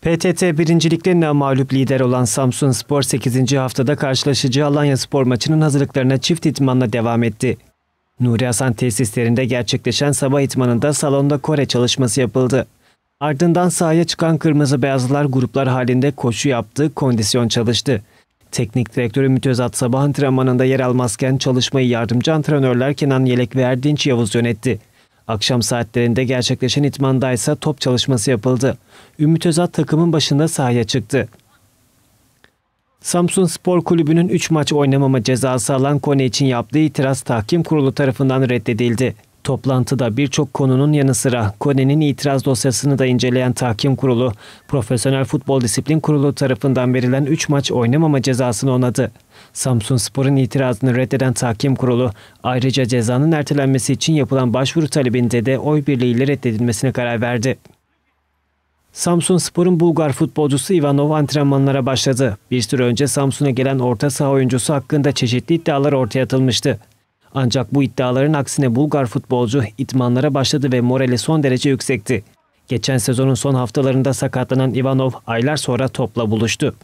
PTT birinciliklerine mağlup lider olan Samsun Spor 8. haftada karşılaşacağı Alanya Spor maçının hazırlıklarına çift itmanla devam etti. Nuri Hasan tesislerinde gerçekleşen sabah itmanında salonda Kore çalışması yapıldı. Ardından sahaya çıkan kırmızı beyazlılar gruplar halinde koşu yaptı, kondisyon çalıştı. Teknik direktörü Mütezat Sabah antrenmanında yer almazken çalışmayı yardımcı antrenörler Kenan Yelek ve Erdinç Yavuz yönetti. Akşam saatlerinde gerçekleşen itmanda ise top çalışması yapıldı. Ümit Özat takımın başında sahaya çıktı. Samsun Spor Kulübü'nün 3 maç oynamama cezası alan Kone için yaptığı itiraz tahkim kurulu tarafından reddedildi. Toplantıda birçok konunun yanı sıra Kone'nin itiraz dosyasını da inceleyen tahkim kurulu, Profesyonel Futbol Disiplin Kurulu tarafından verilen 3 maç oynamama cezasını onadı. Samsun Spor'un itirazını reddeden tahkim kurulu, ayrıca cezanın ertelenmesi için yapılan başvuru talebinde de oy birliğiyle reddedilmesine karar verdi. Samsun Spor'un Bulgar futbolcusu Ivanov antrenmanlara başladı. Bir süre önce Samsun'a gelen orta saha oyuncusu hakkında çeşitli iddialar ortaya atılmıştı. Ancak bu iddiaların aksine Bulgar futbolcu itmanlara başladı ve morali son derece yüksekti. Geçen sezonun son haftalarında sakatlanan Ivanov aylar sonra topla buluştu.